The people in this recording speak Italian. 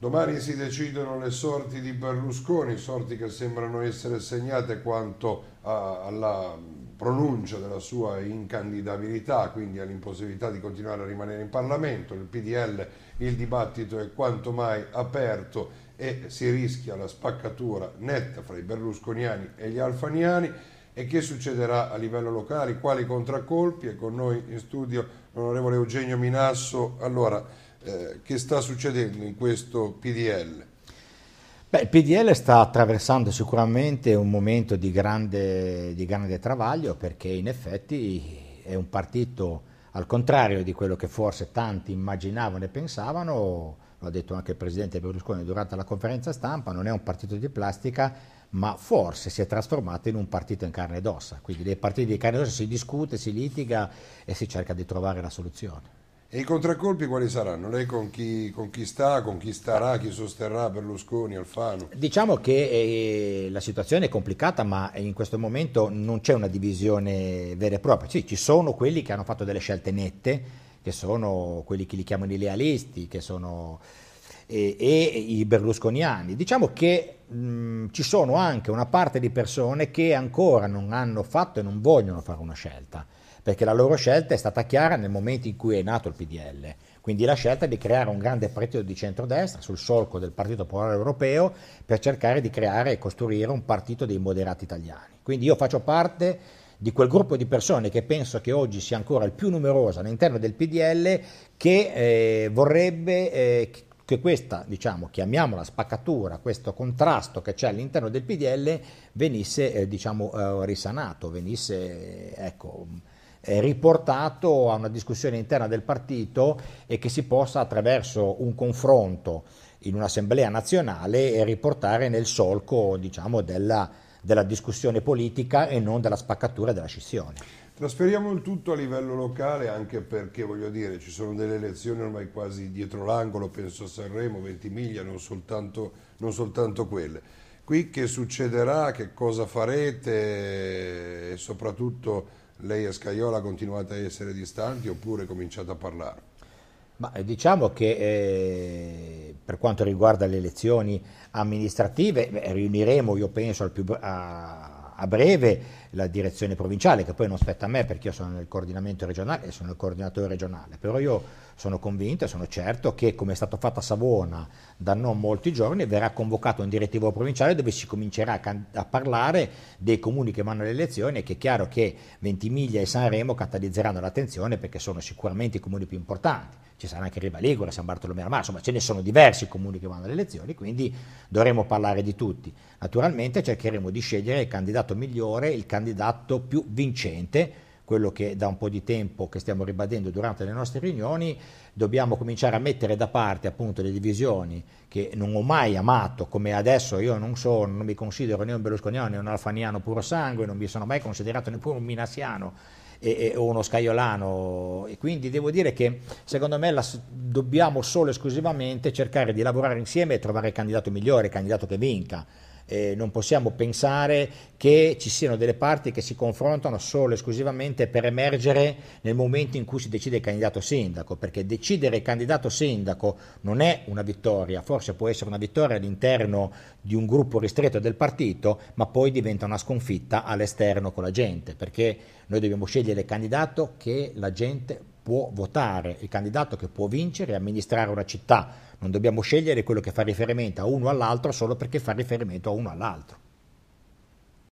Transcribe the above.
Domani si decidono le sorti di Berlusconi, sorti che sembrano essere segnate quanto a, alla pronuncia della sua incandidabilità, quindi all'impossibilità di continuare a rimanere in Parlamento. Il PDL, il dibattito è quanto mai aperto e si rischia la spaccatura netta fra i berlusconiani e gli alfaniani. E che succederà a livello locale? Quali contraccolpi? E con noi in studio l'onorevole Eugenio Minasso. Allora, eh, che sta succedendo in questo PDL? Beh, il PDL sta attraversando sicuramente un momento di grande, di grande, travaglio perché in effetti è un partito, al contrario di quello che forse tanti immaginavano e pensavano, lo ha detto anche il Presidente Berlusconi durante la conferenza stampa, non è un partito di plastica, ma forse si è trasformato in un partito in carne ed ossa. Quindi dei partiti di carne ed ossa si discute, si litiga e si cerca di trovare la soluzione. E i contraccolpi quali saranno? Lei con chi, con chi sta, con chi starà, chi sosterrà Berlusconi, Alfano? Diciamo che eh, la situazione è complicata, ma in questo momento non c'è una divisione vera e propria. Sì, ci sono quelli che hanno fatto delle scelte nette, che sono quelli che li chiamano i lealisti, che sono e, e i berlusconiani. Diciamo che mh, mm, ci sono anche una parte di persone che ancora non hanno fatto e non vogliono fare una scelta, perché la loro scelta è stata chiara nel momento in cui è nato il PDL. Quindi la scelta di creare un grande partito di centrodestra sul solco del Partito Popolare Europeo per cercare di creare e costruire un partito dei moderati italiani. Quindi io faccio parte di quel gruppo di persone che penso che oggi sia ancora il più numeroso all'interno del PDL che eh, vorrebbe eh, che questa, diciamo, chiamiamola spaccatura, questo contrasto che c'è all'interno del PDL venisse, eh, diciamo, eh, risanato, venisse, eh, ecco, eh, riportato a una discussione interna del partito e che si possa attraverso un confronto in un'assemblea nazionale eh, riportare nel solco diciamo, della, della discussione politica e non della spaccatura e della scissione. Trasferiamo il tutto a livello locale anche perché, voglio dire, ci sono delle elezioni ormai quasi dietro l'angolo, penso a Sanremo, Ventimiglia, non soltanto, non soltanto quelle. Qui che succederà, che cosa farete e soprattutto lei e Scaiola continuate a essere distanti oppure cominciate a parlare? Ma eh, diciamo che eh, per quanto riguarda le elezioni amministrative, beh, riuniremo, io penso, al più, a, a breve la direzione provinciale, che poi non spetta a me perché io sono nel coordinamento regionale e sono il coordinatore regionale, però io sono convinto e sono certo che come è stato fatto a Savona da non molti giorni verrà convocato un direttivo provinciale dove si comincerà a, can- a parlare dei comuni che vanno alle elezioni e che è chiaro che Ventimiglia e Sanremo catalizzeranno l'attenzione perché sono sicuramente i comuni più importanti. Ci sarà anche Riva Ligure, San Bartolomeo Armano, insomma ce ne sono diversi comuni che vanno alle elezioni, quindi dovremo parlare di tutti. Naturalmente cercheremo di scegliere il candidato migliore, il candidato più vincente quello che da un po' di tempo che stiamo ribadendo durante le nostre riunioni, dobbiamo cominciare a mettere da parte appunto le divisioni che non ho mai amato, come adesso io non sono, non mi considero né un berlusconiano né un alfaniano puro sangue, non mi sono mai considerato neppure un minassiano e, e, o uno scaiolano e quindi devo dire che secondo me la, dobbiamo solo e esclusivamente cercare di lavorare insieme e trovare il candidato migliore, il candidato che vinca. Eh, non possiamo pensare che ci siano delle parti che si confrontano solo e esclusivamente per emergere nel momento in cui si decide il candidato sindaco, perché decidere il candidato sindaco non è una vittoria, forse può essere una vittoria all'interno di un gruppo ristretto del partito, ma poi diventa una sconfitta all'esterno con la gente, perché noi dobbiamo scegliere il candidato che la gente può votare, il candidato che può vincere e amministrare una città. Non dobbiamo scegliere quello che fa riferimento a uno o all'altro solo perché fa riferimento a uno o all'altro.